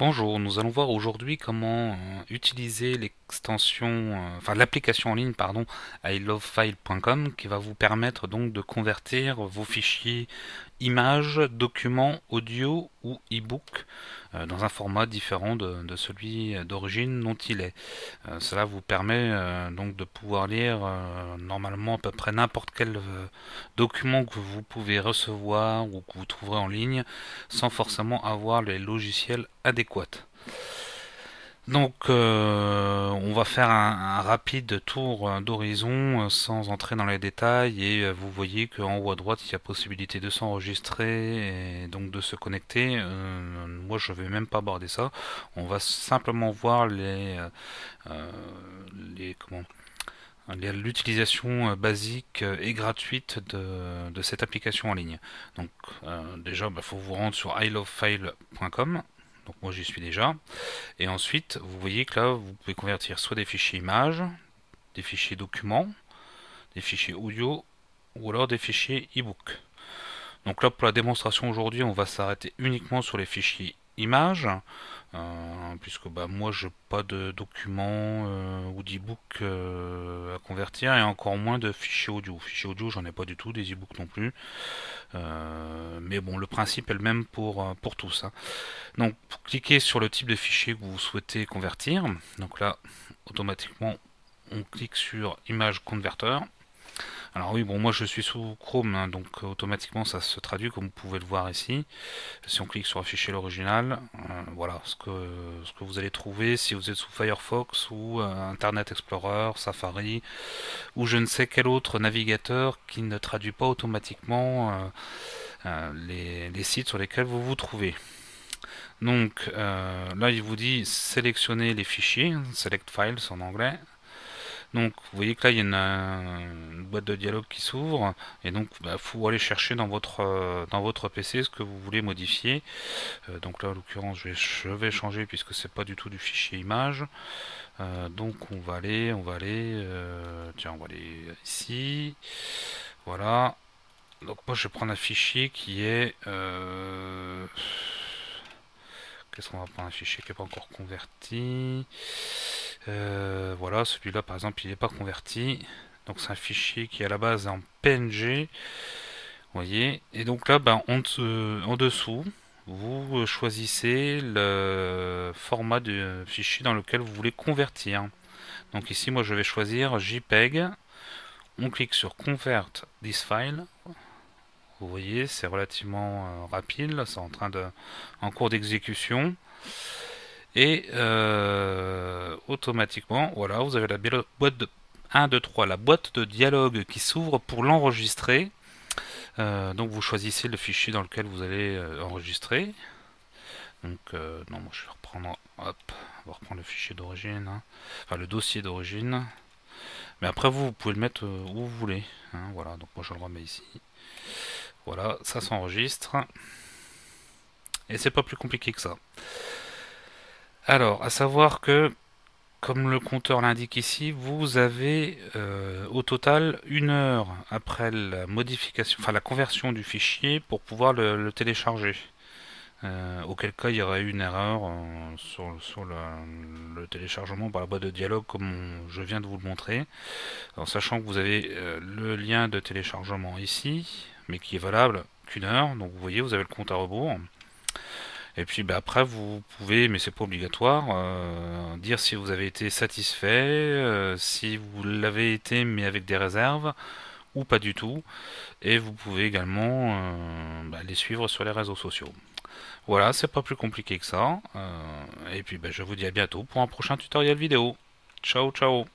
Bonjour, nous allons voir aujourd'hui comment euh, utiliser les extension, euh, enfin l'application en ligne, pardon, ilovefile.com qui va vous permettre donc de convertir vos fichiers images, documents, audio ou e-book euh, dans un format différent de, celui d'origine dont il est. Euh, cela vous permet donc de pouvoir lire normalement à peu près n'importe quel document que vous pouvez recevoir ou que vous trouverez en ligne sans forcément avoir les logiciels adéquats. Donc, euh, on va faire un, rapide tour euh, d'horizon euh, sans entrer dans les détails. Et vous voyez qu'en haut à droite, il y a possibilité de s'enregistrer et donc de se connecter. moi, je vais même pas aborder ça. On va simplement voir l'utilisation basique et gratuite de, cette application en ligne. Donc déjà, il bah, faut vous rendre sur ilovefile.com. Donc moi j'y suis déjà. Et ensuite, vous voyez que là, vous pouvez convertir soit des fichiers images, des fichiers documents, des fichiers audio ou alors des fichiers e-book Donc là, pour la démonstration aujourd'hui, on va s'arrêter uniquement sur les fichiers image, euh, puisque bah, moi n'ai pas de documents euh, ou de euh, à convertir et encore moins de fichiers audio. Fichiers audio j'en ai pas du tout, des ebooks non plus. mais bon, le principe est le même pour, pour tous. ça. Hein. Donc cliquez sur le type de fichier que vous souhaitez convertir. Donc là, automatiquement, on clique sur image converteur. Alors oui, bon, moi je suis sous Chrome, hein, donc euh, automatiquement ça se traduit comme vous pouvez le voir ici. Si on clique sur afficher l'original, euh, voilà ce que, ce que vous allez trouver si vous êtes sous Firefox ou euh, Internet Explorer, Safari ou je ne sais quel autre navigateur qui ne traduit pas automatiquement les, sites sur lesquels vous vous trouvez. Donc là, il vous dit sélectionner les fichiers, hein, select files en anglais. Donc vous voyez que là il y a une, euh, boîte de dialogue qui s'ouvre et donc il bah, faut aller chercher dans votre euh, dans votre PC ce que vous voulez modifier. Euh, donc là en l'occurrence je vais, je changer puisque c'est pas du tout du fichier image. donc on va aller, on va aller, tiens on va aller ici, voilà. Donc moi je vais prendre un fichier qui est Qu'est-ce qu'on va prendre un fichier qui n'est pas encore converti euh, voilà, celui-là par exemple, il n'est pas converti. Donc c'est un fichier qui est à la base en PNG. Vous voyez Et donc là, ben, en, dessous, vous euh, choisissez le format de euh, fichier dans lequel vous voulez convertir. Donc ici, moi, je vais choisir JPEG. On clique sur Convert this file. Vous voyez, c'est relativement rapide. C'est en train de, en cours d'exécution. Et euh, automatiquement, voilà, vous avez la boîte de 1, 2, la boîte de dialogue qui s'ouvre pour l'enregistrer. Euh, donc vous choisissez le fichier dans lequel vous allez euh, enregistrer. Donc non, moi je vais reprendre, hop, va reprendre le fichier d'origine, hein. enfin le dossier d'origine. Mais après vous, pouvez le mettre où vous voulez. Hein, voilà, donc moi je le remets ici. Voilà, ça s'enregistre. Et c'est pas plus compliqué que ça. Alors, à savoir que, comme le compteur l'indique ici, vous avez euh, au total une heure après la modification, enfin la conversion du fichier pour pouvoir le, télécharger. Euh, auquel cas il y aurait eu une erreur euh, sur, le, téléchargement par la boîte de dialogue comme je viens de vous le montrer en sachant que vous avez le lien de téléchargement ici mais qui est valable qu'une heure donc vous voyez vous avez le compte à rebours et puis bah, après, vous pouvez, mais c'est pas obligatoire, euh, dire si vous avez été satisfait, euh, si vous l'avez été mais avec des réserves, ou pas du tout. Et vous pouvez également euh, bah, les suivre sur les réseaux sociaux. Voilà, c'est pas plus compliqué que ça. et puis bah, je vous dis à bientôt pour un prochain tutoriel vidéo. Ciao, ciao